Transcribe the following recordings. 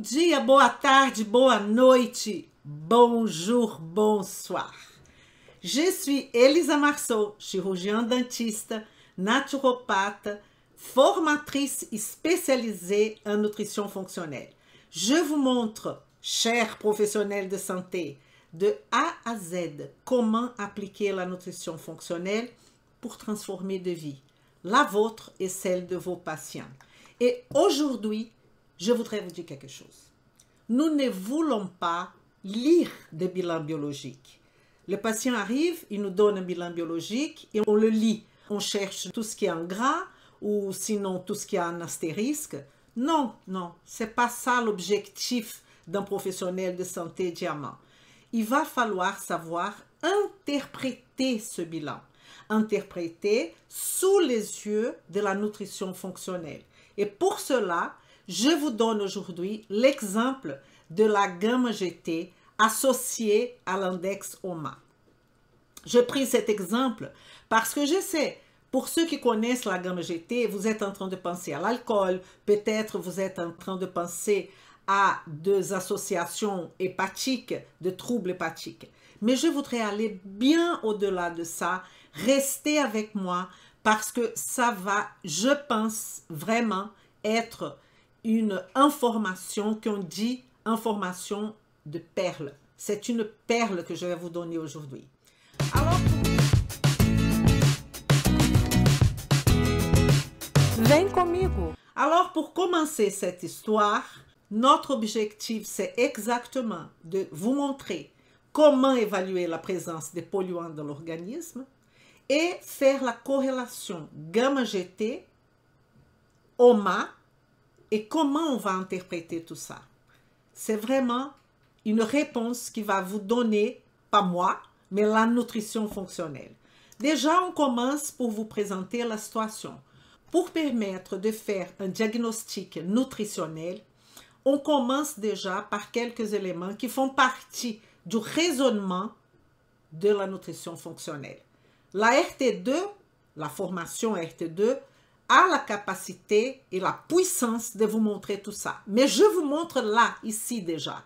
dia, boa tarde, boa noite, bonjour, bonsoir. Je suis Elisa Marceau, chirurgien dentiste, naturopathe, formatrice e spécialisée en nutrition fonctionnelle. Je vous montre, chers professionnels de santé, de A à Z, comment appliquer la nutrition fonctionnelle pour transformer de vie, la vôtre et celle de vos patients. Et aujourd'hui, je voudrais vous dire quelque chose. Nous ne voulons pas lire des bilans biologiques. Le patient arrive, il nous donne un bilan biologique et on le lit. On cherche tout ce qui est en gras ou sinon tout ce qui est en astérisque. Non, non, c'est pas ça l'objectif d'un professionnel de santé diamant. Il va falloir savoir interpréter ce bilan, interpréter sous les yeux de la nutrition fonctionnelle. Et pour cela, je vous donne aujourd'hui l'exemple de la gamme GT associée à l'index OMA. Je pris cet exemple parce que je sais, pour ceux qui connaissent la gamme GT, vous êtes en train de penser à l'alcool, peut-être vous êtes en train de penser à des associations hépatiques, de troubles hépatiques. Mais je voudrais aller bien au-delà de ça. Restez avec moi parce que ça va, je pense, vraiment être une information qu'on dit information de perle. C'est une perle que je vais vous donner aujourd'hui. Alors, Alors, pour commencer cette histoire, notre objectif, c'est exactement de vous montrer comment évaluer la présence des polluants dans l'organisme et faire la corrélation gamma-GT, OMA, et comment on va interpréter tout ça. C'est vraiment une réponse qui va vous donner, pas moi, mais la nutrition fonctionnelle. Déjà, on commence pour vous présenter la situation. Pour permettre de faire un diagnostic nutritionnel, on commence déjà par quelques éléments qui font partie du raisonnement de la nutrition fonctionnelle. La RT2, la formation RT2, a la capacité et la puissance de vous montrer tout ça. Mais je vous montre là, ici déjà.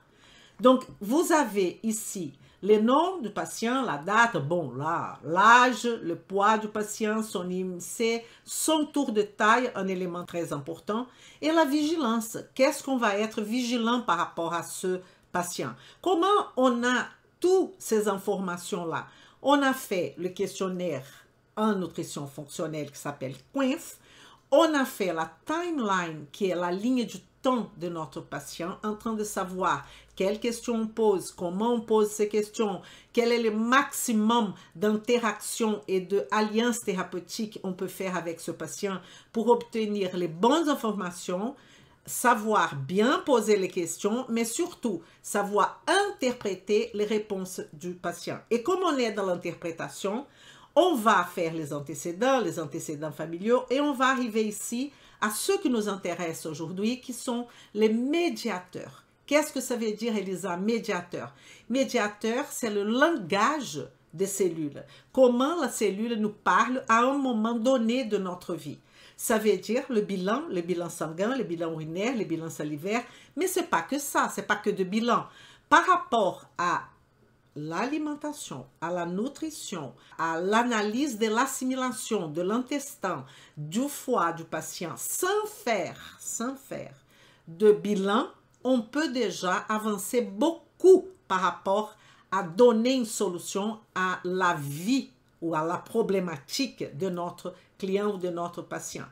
Donc, vous avez ici le nom du patient, la date, bon, là, l'âge, le poids du patient, son IMC, son tour de taille, un élément très important, et la vigilance. Qu'est-ce qu'on va être vigilant par rapport à ce patient? Comment on a toutes ces informations-là? On a fait le questionnaire en nutrition fonctionnelle qui s'appelle Quince. on a fait la timeline, qui est la ligne du temps de notre patient, en train de savoir quelles questions on pose, comment on pose ces questions, quel est le maximum d'interaction et alliance thérapeutique on peut faire avec ce patient pour obtenir les bonnes informations, savoir bien poser les questions, mais surtout savoir interpréter les réponses du patient. Et comme on est dans l'interprétation, on va faire les antécédents, les antécédents familiaux, et on va arriver ici à ce qui nous intéresse aujourd'hui, qui sont les médiateurs. Qu'est-ce que ça veut dire, Elisa, médiateur Médiateur, c'est le langage des cellules. Comment la cellule nous parle à un moment donné de notre vie. Ça veut dire le bilan, le bilan sanguin, le bilan urinaire, le bilan salivaire, mais ce n'est pas que ça, c'est pas que de bilan. Par rapport à l'alimentation, à la nutrition, à l'analyse de l'assimilation, de l'intestin, du foie du patient, sans faire, sans faire de bilan, on peut déjà avancer beaucoup par rapport à donner une solution à la vie ou à la problématique de notre client ou de notre patient.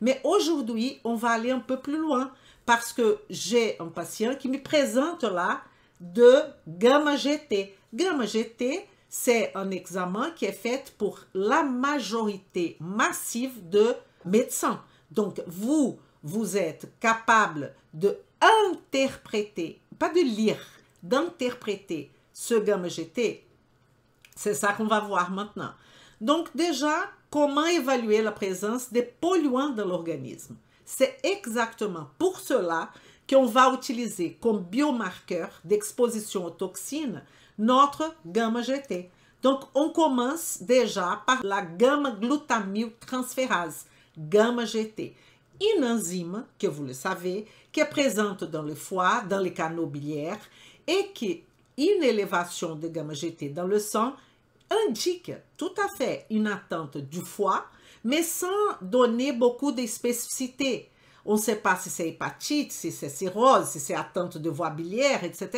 Mais aujourd'hui, on va aller un peu plus loin parce que j'ai un patient qui me présente là de gamma GT. Gramma GT, c'est un examen qui est fait pour la majorité massive de médecins. Donc, vous, vous êtes capable de pas de lire, d'interpréter ce gamma GT. C'est ça qu'on va voir maintenant. Donc, déjà, comment évaluer la présence des polluants dans l'organisme? C'est exactement pour cela qu'on va utiliser comme biomarqueur d'exposition aux toxines notre gamma GT. Donc, on commence déjà par la gamme transférase gamma GT, une enzyme que vous le savez, qui est présente dans le foie, dans les canaux biliaires, et qui une élévation de gamma GT dans le sang indique tout à fait une atteinte du foie, mais sans donner beaucoup de spécificités. On ne sait pas si c'est hépatite, si c'est cirrhose, si c'est atteinte de voie biliaire, etc.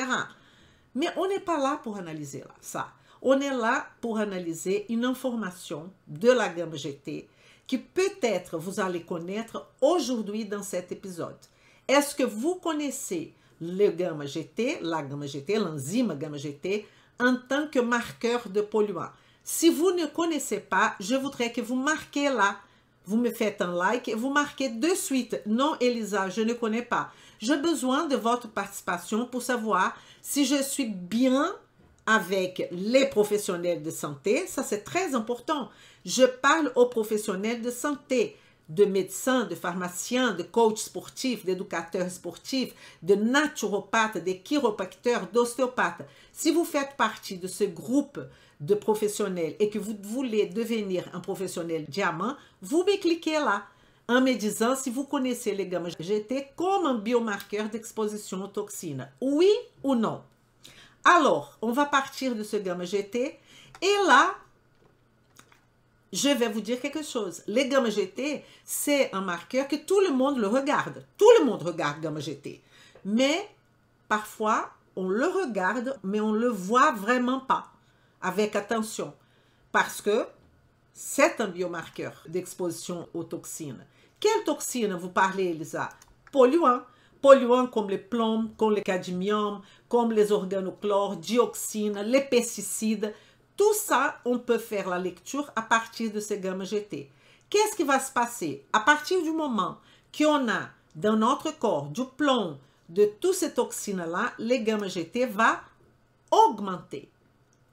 Mais on n'est pas là pour analyser ça. On est là pour analyser une information de la gamme GT que peut-être vous allez connaître aujourd'hui dans cet épisode. Est-ce que vous connaissez le gamma GT, la gamma GT, l'enzyme gamma GT, en tant que marqueur de polluants? Si vous ne connaissez pas, je voudrais que vous marquez là. Vous me faites un like et vous marquez de suite. Non, Elisa, je ne connais pas. J'ai besoin de votre participation pour savoir si je suis bien avec les professionnels de santé, ça c'est très important. Je parle aux professionnels de santé, de médecins, de pharmaciens, de coachs sportifs, d'éducateurs sportifs, de naturopathes, de chiropracteurs, d'ostéopathes. Si vous faites partie de ce groupe de professionnels et que vous voulez devenir un professionnel diamant, vous me cliquez là en me disant si vous connaissez les gammes GT comme un biomarqueur d'exposition aux toxines. Oui ou non Alors, on va partir de ce gamma GT et là, je vais vous dire quelque chose. Les gammes GT, c'est un marqueur que tout le monde le regarde. Tout le monde regarde gamma GT. Mais parfois, on le regarde, mais on ne le voit vraiment pas avec attention. Parce que c'est un biomarqueur d'exposition aux toxines. Quelles toxines vous parlez, Elisa Polluants. Polluants comme le plomb, comme le cadmium, comme les organochlores, dioxines, les pesticides. Tout ça, on peut faire la lecture à partir de ces gammes GT. Qu'est-ce qui va se passer À partir du moment qu'on a dans notre corps du plomb, de toutes ces toxines-là, les gammes GT vont augmenter.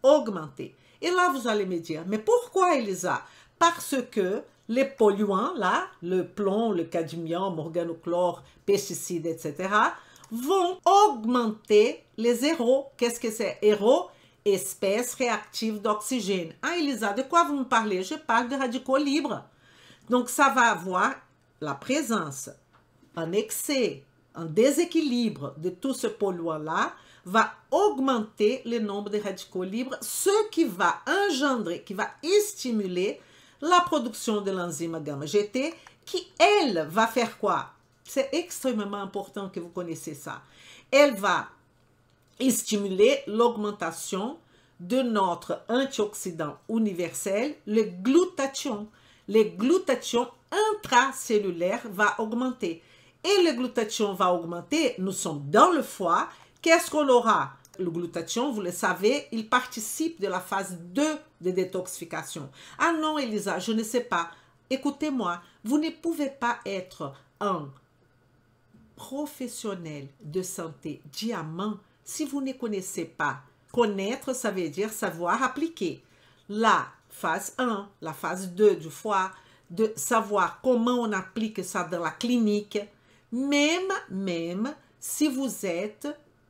Augmenter. Et là, vous allez me dire, mais pourquoi Elisa Parce que les polluants, là, le plomb, le cadmium, organochlore, pesticides, etc., vont augmenter les héros. Qu'est-ce que c'est Héros, espèces réactives d'oxygène. Ah, Elisa, de quoi vous me parlez Je parle de radicaux libres. Donc, ça va avoir la présence, un excès, un déséquilibre de tout ce polluant-là va augmenter le nombre de radicaux libres, ce qui va engendrer, qui va stimuler la production de l'enzyme gamma GT, qui elle va faire quoi C'est extrêmement important que vous connaissez ça. Elle va stimuler l'augmentation de notre antioxydant universel, le glutathion. Le glutathion intracellulaire va augmenter. Et le glutathion va augmenter, nous sommes dans le foie, Qu'est-ce qu'on aura Le glutathion, vous le savez, il participe de la phase 2 de détoxification. Ah non, Elisa, je ne sais pas. Écoutez-moi, vous ne pouvez pas être un professionnel de santé diamant si vous ne connaissez pas. Connaître, ça veut dire savoir appliquer. La phase 1, la phase 2 du foie, de savoir comment on applique ça dans la clinique, même, même si vous êtes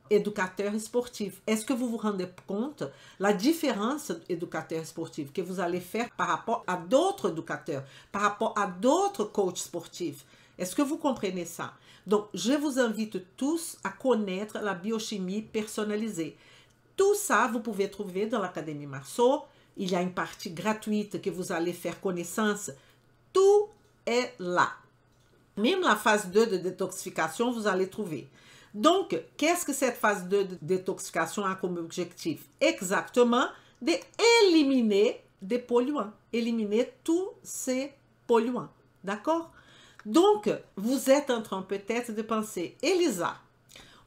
éducateur sportif. Est-ce que vous vous rendez compte la différence éducateur sportif que vous allez faire par rapport à d'autres éducateurs, par rapport à d'autres coachs sportifs? Est-ce que vous comprenez ça? Donc, je vous invite tous à connaître la biochimie personnalisée. Tout ça, vous pouvez trouver dans l'Académie Marceau. Il y a une partie gratuite que vous allez faire connaissance. Tout est là. Même la phase 2 de détoxification, vous allez trouver. Donc, qu'est-ce que cette phase de détoxification a comme objectif Exactement, d'éliminer des polluants, éliminer tous ces polluants. D'accord Donc, vous êtes en train peut-être de penser, Elisa,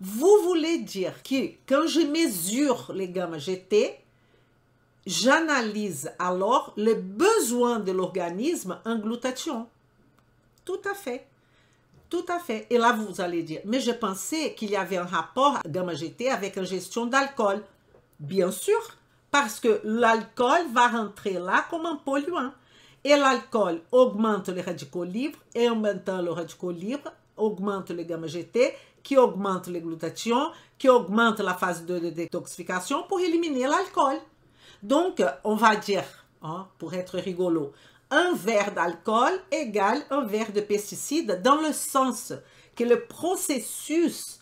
vous voulez dire que quand je mesure les gammes GT, j'analyse alors les besoins de l'organisme en glutathion. Tout à fait. Tout à fait. Et là, vous allez dire, mais je pensais qu'il y avait un rapport gamma GT avec ingestion d'alcool. Bien sûr, parce que l'alcool va rentrer là comme un polluant. Et l'alcool augmente les radicaux libres et en même temps, le radicaux libre augmente les gamma GT, qui augmente les glutations, qui augmente la phase 2 de détoxification pour éliminer l'alcool. Donc, on va dire, hein, pour être rigolo, un verre d'alcool égale un verre de pesticide dans le sens que le processus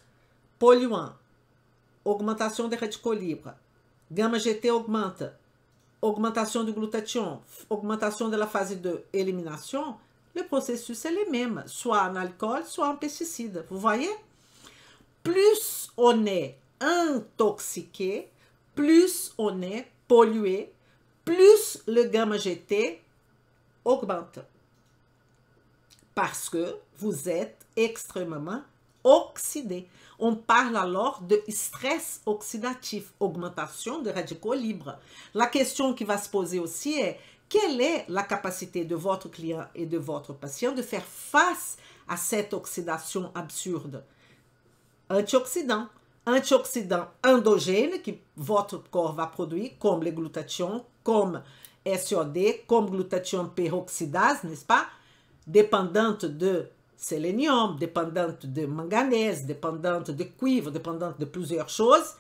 polluant, augmentation des radicaux libres, gamma GT augmente, augmentation du glutathion, augmentation de la phase de élimination, le processus est le même, soit en alcool, soit en pesticide. Vous voyez Plus on est intoxiqué, plus on est pollué, plus le gamma GT augmente. Parce que vous êtes extrêmement oxydé. On parle alors de stress oxydatif, augmentation de radicaux libres. La question qui va se poser aussi est quelle est la capacité de votre client et de votre patient de faire face à cette oxydation absurde Antioxydant. Antioxydant endogène que votre corps va produire, comme les glutathions, comme SOD comme glutathion peroxydase, n'est-ce pas Dépendante de sélénium, dépendante de manganèse, dépendante de cuivre, dépendante de plusieurs choses.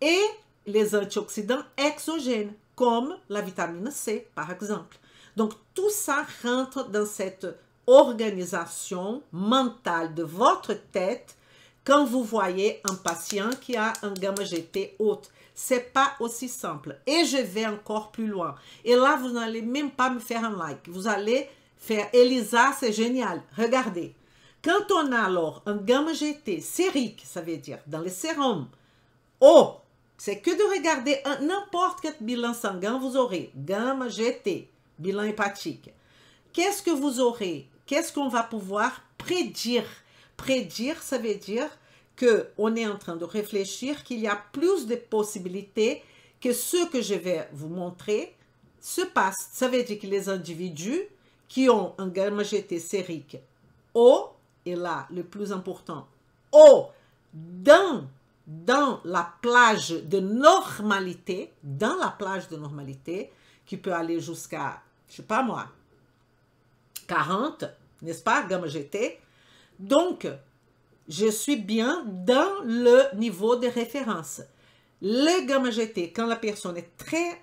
Et les antioxydants exogènes, comme la vitamine C, par exemple. Donc, tout ça rentre dans cette organisation mentale de votre tête quand vous voyez un patient qui a un gamma GT haute, c'est pas aussi simple. Et je vais encore plus loin. Et là, vous n'allez même pas me faire un like. Vous allez faire Elisa, c'est génial. Regardez. Quand on a alors un gamma GT sérique, ça veut dire dans le sérum, oh, c'est que de regarder n'importe quel bilan sanguin, vous aurez gamma GT, bilan hépatique. Qu'est-ce que vous aurez Qu'est-ce qu'on va pouvoir prédire Prédire, ça veut dire qu'on est en train de réfléchir qu'il y a plus de possibilités que ce que je vais vous montrer se passe. Ça veut dire que les individus qui ont un gamma GT sérique O, et là, le plus important, O, dans, dans la plage de normalité, dans la plage de normalité, qui peut aller jusqu'à, je ne sais pas moi, 40, n'est-ce pas, gamma GT, donc, je suis bien dans le niveau de référence. Le gamma GT, quand la personne est très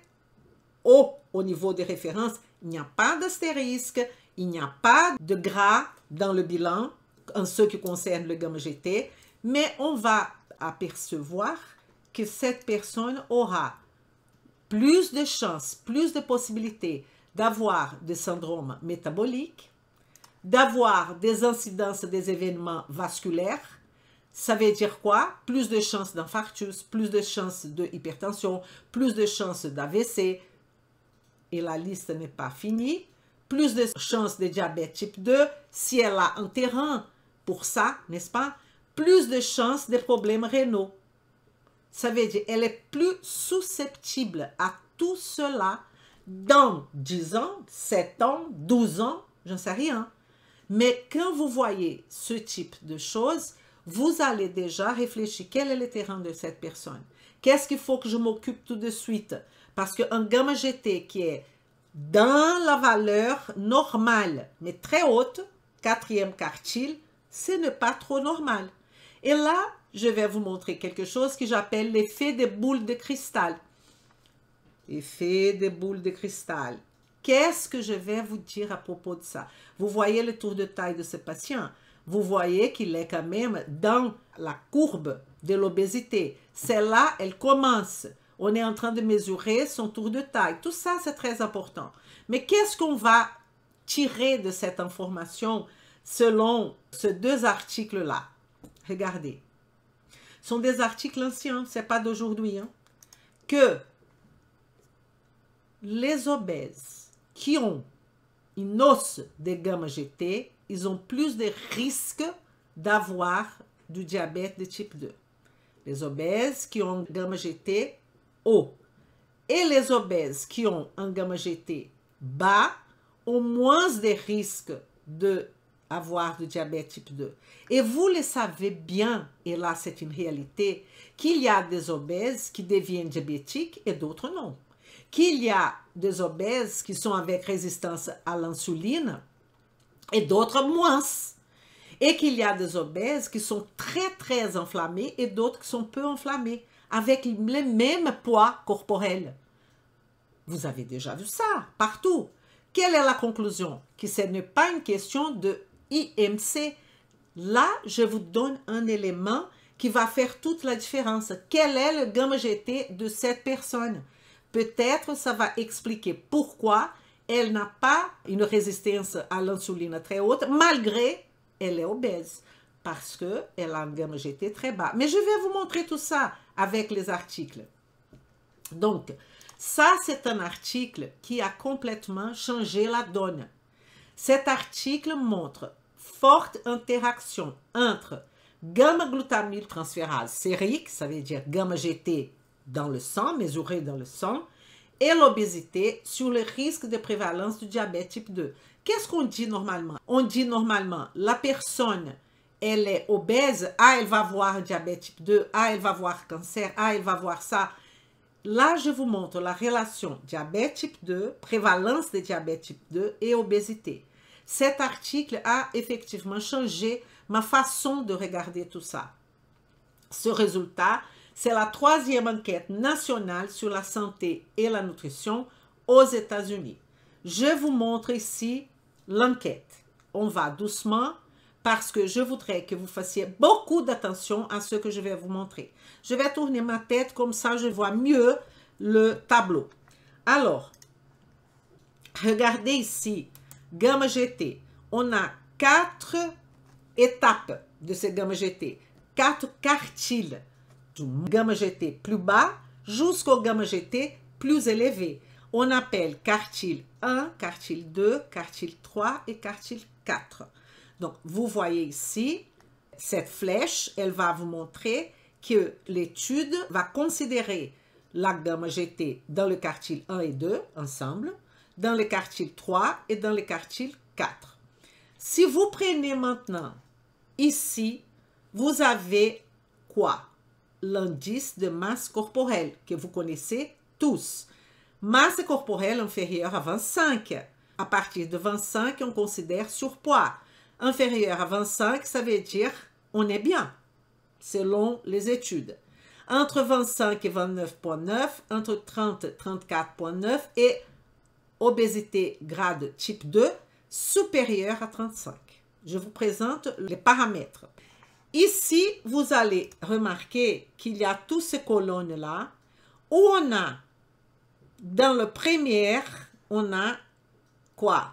haut au niveau de référence, il n'y a pas d'astérisque, il n'y a pas de gras dans le bilan en ce qui concerne le gamma GT, mais on va apercevoir que cette personne aura plus de chances, plus de possibilités d'avoir des syndromes métaboliques d'avoir des incidences des événements vasculaires, ça veut dire quoi Plus de chances d'infarctus, plus de chances de hypertension, plus de chances d'AVC, et la liste n'est pas finie, plus de chances de diabète type 2 si elle a un terrain pour ça, n'est-ce pas Plus de chances de problèmes rénaux. Ça veut dire qu'elle est plus susceptible à tout cela dans 10 ans, 7 ans, 12 ans, je ne sais rien. Mais quand vous voyez ce type de choses, vous allez déjà réfléchir quel est le terrain de cette personne. Qu'est-ce qu'il faut que je m'occupe tout de suite? Parce qu'un gamma GT qui est dans la valeur normale, mais très haute, quatrième quartile, ce n'est pas trop normal. Et là, je vais vous montrer quelque chose que j'appelle l'effet des boules de cristal. Effet des boules de cristal. Qu'est-ce que je vais vous dire à propos de ça? Vous voyez le tour de taille de ce patient. Vous voyez qu'il est quand même dans la courbe de l'obésité. Celle-là, elle commence. On est en train de mesurer son tour de taille. Tout ça, c'est très important. Mais qu'est-ce qu'on va tirer de cette information selon ces deux articles-là? Regardez. Ce sont des articles anciens, ce n'est pas d'aujourd'hui. Hein. Que les obèses qui ont une hausse de gamma GT, ils ont plus de risques d'avoir du diabète de type 2. Les obèses qui ont un gamma GT haut et les obèses qui ont un gamma GT bas ont moins de risques d'avoir du diabète type 2. Et vous le savez bien, et là c'est une réalité, qu'il y a des obèses qui deviennent diabétiques et d'autres non qu'il y a des obèses qui sont avec résistance à l'insuline et d'autres moins. Et qu'il y a des obèses qui sont très, très enflammées et d'autres qui sont peu enflammées, avec les mêmes poids corporel. Vous avez déjà vu ça partout. Quelle est la conclusion Que ce n'est pas une question de IMC. Là, je vous donne un élément qui va faire toute la différence. Quel est le gamme GT de cette personne Peut-être ça va expliquer pourquoi elle n'a pas une résistance à l'insuline très haute, malgré elle est obèse, parce que elle a un gamme GT très bas. Mais je vais vous montrer tout ça avec les articles. Donc, ça, c'est un article qui a complètement changé la donne. Cet article montre forte interaction entre gamma-glutamyl transférase sérique, ça veut dire gamma-GT dans le sang, mesuré dans le sang, et l'obésité sur le risque de prévalence du diabète type 2. Qu'est-ce qu'on dit normalement On dit normalement, la personne, elle est obèse, ah, elle va avoir diabète type 2, ah, elle va avoir cancer, ah, elle va avoir ça. Là, je vous montre la relation diabète type 2, prévalence de diabète type 2 et obésité. Cet article a effectivement changé ma façon de regarder tout ça. Ce résultat c'est la troisième enquête nationale sur la santé et la nutrition aux États-Unis. Je vous montre ici l'enquête. On va doucement parce que je voudrais que vous fassiez beaucoup d'attention à ce que je vais vous montrer. Je vais tourner ma tête comme ça, je vois mieux le tableau. Alors, regardez ici, gamme GT. On a quatre étapes de cette gamma GT, quatre quartiles du gamma GT plus bas jusqu'au gamma GT plus élevé. On appelle quartile 1, quartile 2, cartil 3 et quartile 4. Donc, vous voyez ici, cette flèche, elle va vous montrer que l'étude va considérer la gamma GT dans le quartile 1 et 2 ensemble, dans le quartile 3 et dans le quartile 4. Si vous prenez maintenant ici, vous avez quoi? l'indice de masse corporelle, que vous connaissez tous. Masse corporelle inférieure à 25. À partir de 25, on considère surpoids. Inférieur à 25, ça veut dire on est bien, selon les études. Entre 25 et 29,9, entre 30 et 34,9 et obésité grade type 2 supérieure à 35. Je vous présente les paramètres. Ici, vous allez remarquer qu'il y a toutes ces colonnes-là où on a, dans le premier, on a quoi?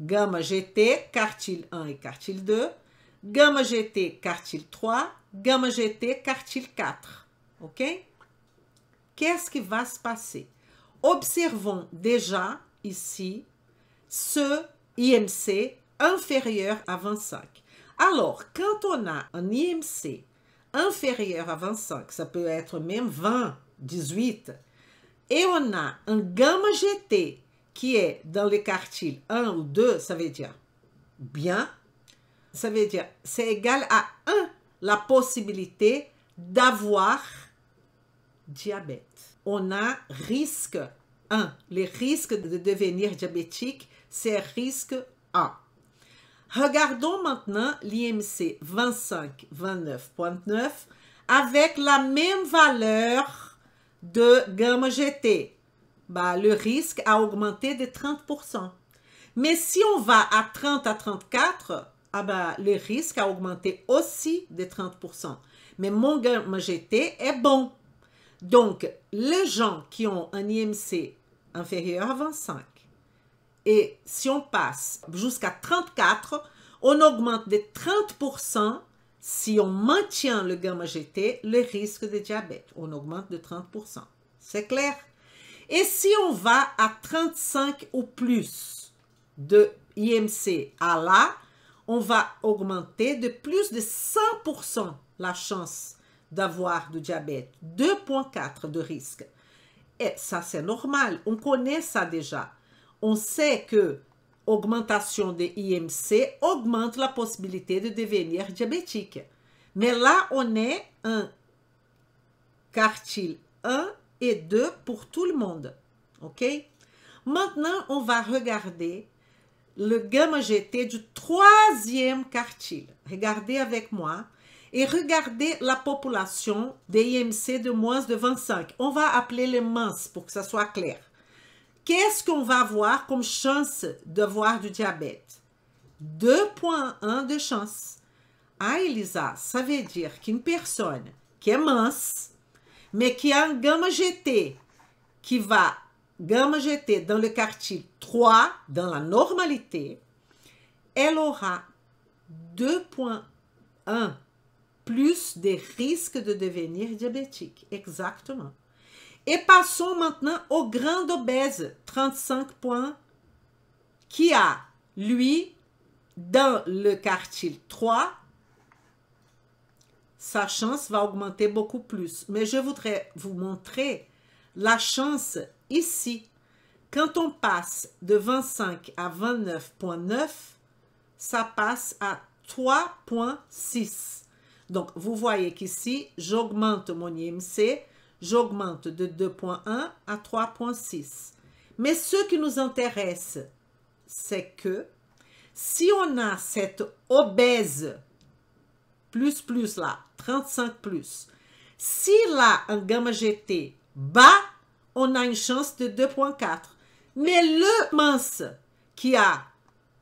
Gamma GT, quartile 1 et quartile 2, gamma GT, quartile 3, gamma GT, quartile 4. OK? Qu'est-ce qui va se passer? Observons déjà ici ce IMC inférieur à 25. Alors, quand on a un IMC inférieur à 25, ça peut être même 20, 18, et on a un gamma GT qui est dans le quartiles 1 ou 2, ça veut dire bien, ça veut dire c'est égal à 1 la possibilité d'avoir diabète. On a risque 1. Les risques de devenir diabétique, c'est risque 1. Regardons maintenant l'IMC 25-29.9 avec la même valeur de gamma GT. Bah, le risque a augmenté de 30%. Mais si on va à 30 à 34, ah bah, le risque a augmenté aussi de 30%. Mais mon gamma GT est bon. Donc, les gens qui ont un IMC inférieur à 25 et si on passe jusqu'à 34, on augmente de 30% si on maintient le gamma GT, le risque de diabète. On augmente de 30%. C'est clair? Et si on va à 35 ou plus de IMC à là, on va augmenter de plus de 100% la chance d'avoir du diabète. 2,4 de risque. Et ça, c'est normal. On connaît ça déjà on sait que l'augmentation des IMC augmente la possibilité de devenir diabétique. Mais là, on est un quartile 1 et 2 pour tout le monde. OK? Maintenant, on va regarder le gamma GT du troisième quartile. Regardez avec moi et regardez la population des IMC de moins de 25. On va appeler les minces pour que ça soit clair. Qu'est-ce qu'on va avoir comme chance de voir du diabète? 2.1 de chance. Ah, Elisa, ça veut dire qu'une personne qui est mince, mais qui a un gamma GT, qui va gamma GT dans le quartier 3, dans la normalité, elle aura 2.1 plus de risque de devenir diabétique. Exactement. Et passons maintenant au grand obèse, 35 points, qui a, lui, dans le quartile 3, sa chance va augmenter beaucoup plus. Mais je voudrais vous montrer la chance ici. Quand on passe de 25 à 29.9, ça passe à 3.6. Donc, vous voyez qu'ici, j'augmente mon IMC j'augmente de 2.1 à 3.6. Mais ce qui nous intéresse, c'est que si on a cette obèse, plus plus là, 35 plus, si là, un gamma GT bas, on a une chance de 2.4. Mais le mince qui a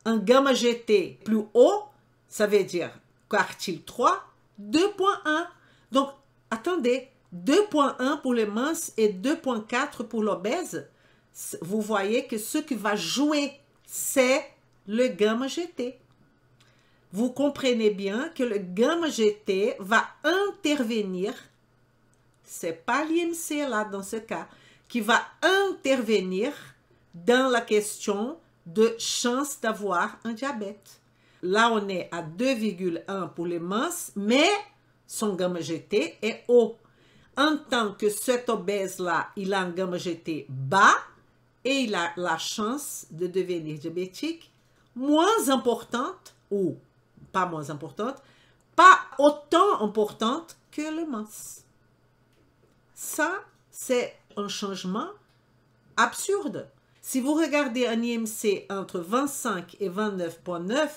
un gamma GT plus haut, ça veut dire quartile 3, 2.1. Donc, attendez, 2.1 pour les minces et 2.4 pour l'obèse, vous voyez que ce qui va jouer, c'est le gamma GT. Vous comprenez bien que le gamma GT va intervenir, c'est pas l'IMC là dans ce cas, qui va intervenir dans la question de chance d'avoir un diabète. Là, on est à 2,1 pour les minces, mais son gamma GT est haut en tant que cet obèse-là, il a un gamme GT bas et il a la chance de devenir diabétique moins importante ou pas moins importante, pas autant importante que le mince. Ça, c'est un changement absurde. Si vous regardez un IMC entre 25 et 29.9,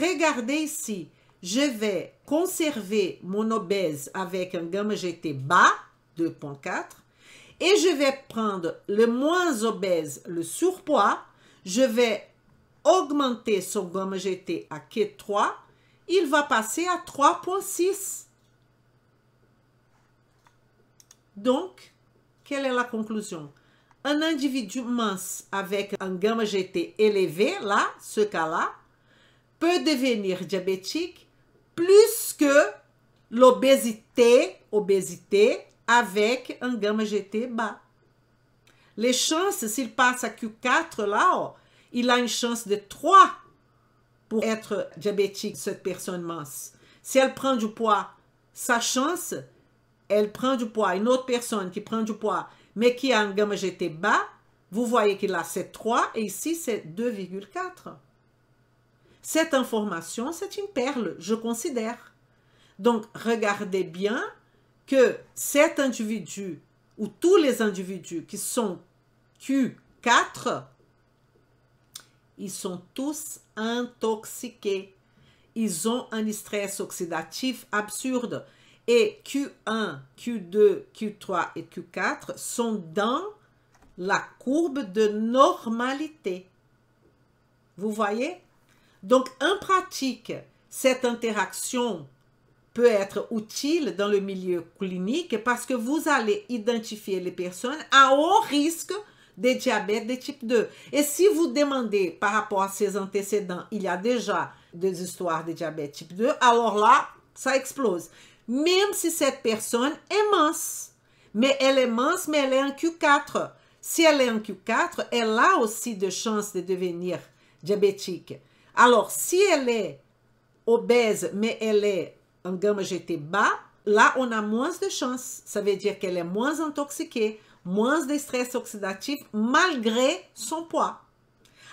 regardez ici je vais conserver mon obèse avec un gamma GT bas, 2.4, et je vais prendre le moins obèse, le surpoids, je vais augmenter son gamma GT à K3, il va passer à 3.6. Donc, quelle est la conclusion Un individu mince avec un gamma GT élevé, là, ce cas-là, peut devenir diabétique plus que l'obésité, obésité, avec un gamma GT bas. Les chances, s'il passe à Q4 là, oh, il a une chance de 3 pour être diabétique, cette personne mince. Si elle prend du poids, sa chance, elle prend du poids. Une autre personne qui prend du poids, mais qui a un gamma GT bas, vous voyez qu'il a c'est 3 et ici c'est 2,4. Cette information, c'est une perle, je considère. Donc, regardez bien que cet individu ou tous les individus qui sont Q4, ils sont tous intoxiqués. Ils ont un stress oxydatif absurde. Et Q1, Q2, Q3 et Q4 sont dans la courbe de normalité. Vous voyez donc, en pratique, cette interaction peut être utile dans le milieu clinique parce que vous allez identifier les personnes à haut risque de diabète de type 2. Et si vous demandez par rapport à ses antécédents, il y a déjà des histoires de diabète type 2, alors là, ça explose. Même si cette personne est mince, mais elle est mince, mais elle est en Q4. Si elle est en Q4, elle a aussi de chances de devenir diabétique. Alors, si elle est obèse, mais elle est en gamme GT bas, là, on a moins de chances. Ça veut dire qu'elle est moins intoxiquée, moins de stress oxydatif, malgré son poids.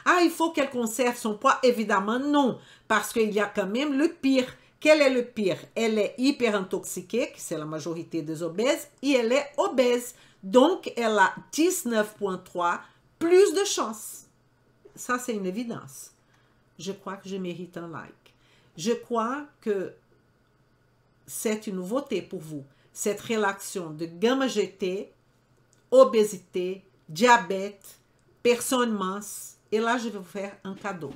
Ah, il faut qu'elle conserve son poids Évidemment, non, parce qu'il y a quand même le pire. Quel est le pire Elle est hyper intoxiquée, c'est la majorité des obèses, et elle est obèse. Donc, elle a 19,3 plus de chances. Ça, c'est une évidence je crois que je mérite un like. Je crois que c'est une nouveauté pour vous, cette relation de gamma GT, obésité, diabète, personne mince. Et là, je vais vous faire un cadeau.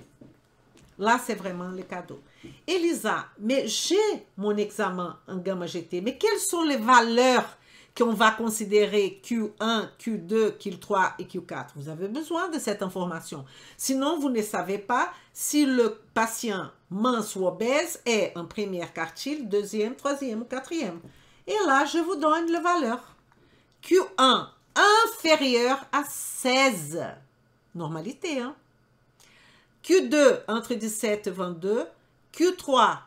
Là, c'est vraiment le cadeau. Elisa, mais j'ai mon examen en gamma GT, mais quelles sont les valeurs qu'on va considérer Q1, Q2, Q3 et Q4. Vous avez besoin de cette information. Sinon, vous ne savez pas si le patient mince ou obèse est en première quartile, deuxième, troisième ou quatrième. Et là, je vous donne la valeur. Q1 inférieur à 16. Normalité, hein? Q2 entre 17 et 22. Q3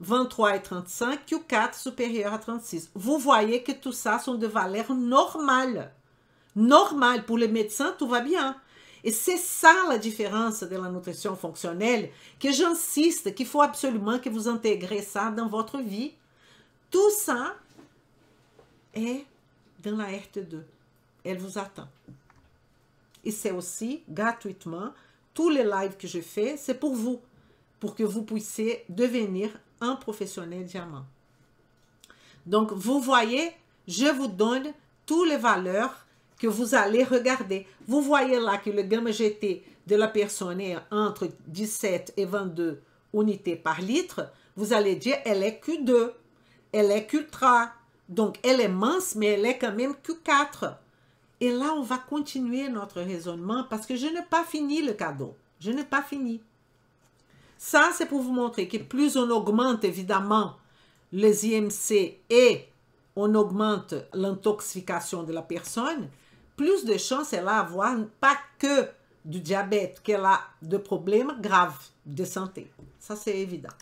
23 et 35, Q4 supérieur à 36. Vous voyez que tout ça sont de valeurs normales. Normales. Pour les médecins, tout va bien. Et c'est ça la différence de la nutrition fonctionnelle que j'insiste, qu'il faut absolument que vous intégrez ça dans votre vie. Tout ça est dans la RT2. Elle vous attend. Et c'est aussi gratuitement. Tous les lives que je fais, c'est pour vous, pour que vous puissiez devenir un professionnel diamant. Donc, vous voyez, je vous donne toutes les valeurs que vous allez regarder. Vous voyez là que le gamme GT de la personne est entre 17 et 22 unités par litre. Vous allez dire, elle est Q2, elle est Q3. Donc, elle est mince, mais elle est quand même Q4. Et là, on va continuer notre raisonnement parce que je n'ai pas fini le cadeau. Je n'ai pas fini. Ça, c'est pour vous montrer que plus on augmente, évidemment, les IMC et on augmente l'intoxication de la personne, plus de chances elle a d'avoir pas que du diabète, qu'elle a de problèmes graves de santé. Ça, c'est évident.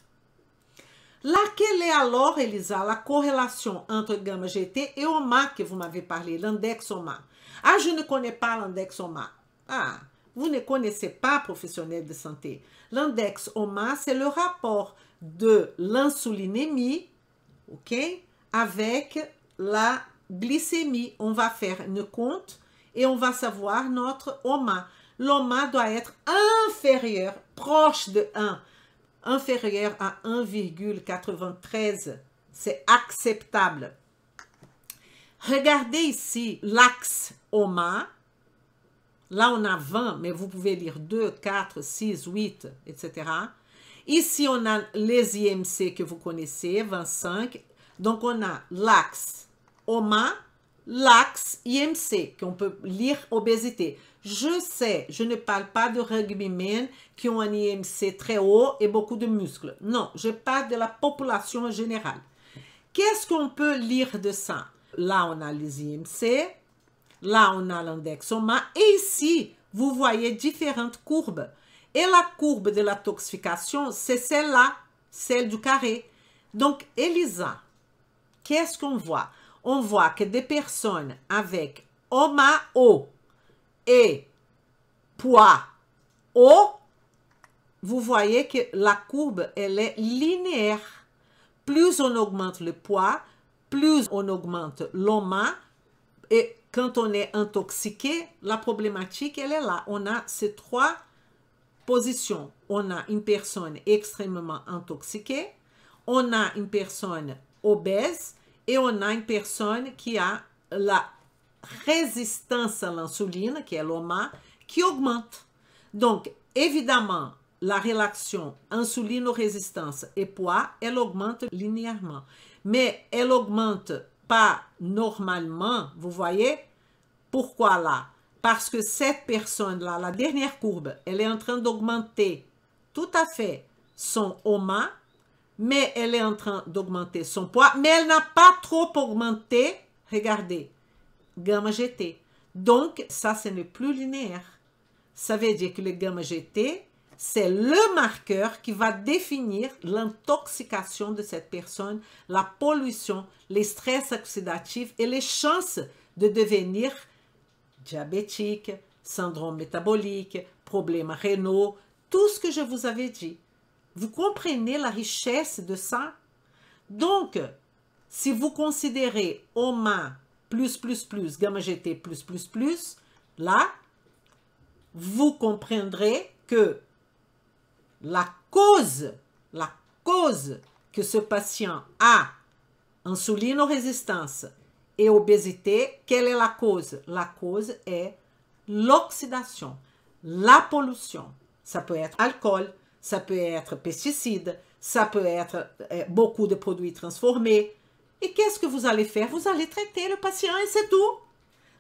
Laquelle est alors, Elisa, la corrélation entre gamma GT et OMA que vous m'avez parlé, l'index OMA? Ah, je ne connais pas l'index OMA. Ah, vous ne connaissez pas professionnel de santé. L'index OMA, c'est le rapport de l'insulinémie, ok, avec la glycémie. On va faire une compte et on va savoir notre OMA. L'OMA doit être inférieur, proche de 1, inférieur à 1,93. C'est acceptable. Regardez ici l'axe OMA Là, on a 20, mais vous pouvez lire 2, 4, 6, 8, etc. Ici, on a les IMC que vous connaissez, 25. Donc, on a l'axe OMA, l'axe IMC, qu'on peut lire obésité. Je sais, je ne parle pas de rugbymen qui ont un IMC très haut et beaucoup de muscles. Non, je parle de la population générale. Qu'est-ce qu'on peut lire de ça? Là, on a les IMC, Là, on a l'index OMA. Et ici, vous voyez différentes courbes. Et la courbe de la toxification, c'est celle-là, celle du carré. Donc, Elisa, qu'est-ce qu'on voit? On voit que des personnes avec OMA O et poids O, vous voyez que la courbe, elle est linéaire. Plus on augmente le poids, plus on augmente l'OMA et quand on est intoxiqué, la problématique, elle est là. On a ces trois positions. On a une personne extrêmement intoxiquée, on a une personne obèse et on a une personne qui a la résistance à l'insuline, qui est l'OMA, qui augmente. Donc, évidemment, la relation insuline-résistance et poids, elle augmente linéairement. Mais elle augmente pas normalement, vous voyez Pourquoi là Parce que cette personne-là, la dernière courbe, elle est en train d'augmenter tout à fait son OMA, mais elle est en train d'augmenter son poids, mais elle n'a pas trop augmenté, regardez, gamma GT. Donc, ça, ce n'est plus linéaire. Ça veut dire que le gamma GT c'est le marqueur qui va définir l'intoxication de cette personne, la pollution, les stress oxydatifs et les chances de devenir diabétique, syndrome métabolique, problèmes rénaux, tout ce que je vous avais dit. Vous comprenez la richesse de ça? Donc, si vous considérez OMA plus plus plus gamma GT plus plus plus, là, vous comprendrez que la cause, la cause que ce patient a insulinorésistance et obésité, quelle est la cause? La cause est l'oxydation, la pollution. Ça peut être alcool, ça peut être pesticide, ça peut être euh, beaucoup de produits transformés. Et qu'est-ce que vous allez faire? Vous allez traiter le patient et c'est tout.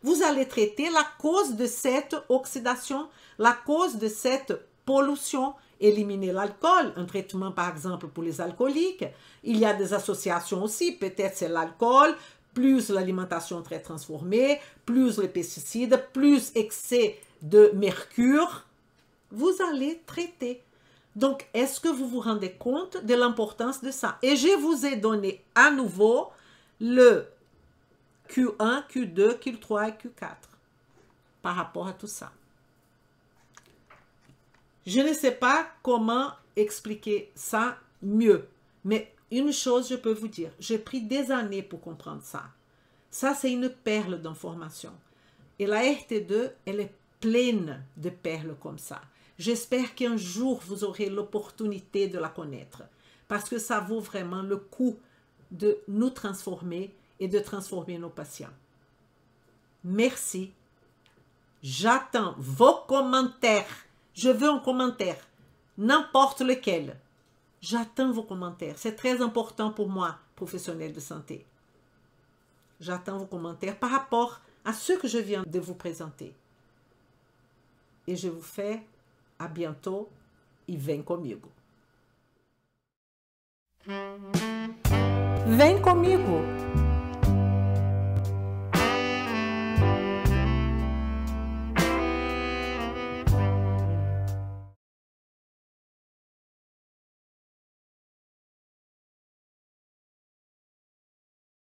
Vous allez traiter la cause de cette oxydation, la cause de cette pollution, éliminer l'alcool, un traitement par exemple pour les alcooliques. Il y a des associations aussi, peut-être c'est l'alcool, plus l'alimentation très transformée, plus les pesticides, plus excès de mercure. Vous allez traiter. Donc, est-ce que vous vous rendez compte de l'importance de ça? Et je vous ai donné à nouveau le Q1, Q2, Q3 et Q4 par rapport à tout ça. Je ne sais pas comment expliquer ça mieux, mais une chose je peux vous dire, j'ai pris des années pour comprendre ça. Ça, c'est une perle d'information. Et la RT2, elle est pleine de perles comme ça. J'espère qu'un jour, vous aurez l'opportunité de la connaître, parce que ça vaut vraiment le coup de nous transformer et de transformer nos patients. Merci. J'attends vos commentaires. Je veux un commentaire, n'importe lequel. J'attends vos commentaires. C'est très important pour moi, professionnel de santé. J'attends vos commentaires par rapport à ce que je viens de vous présenter. Et je vous fais à bientôt et moi. comigo. Vem comigo!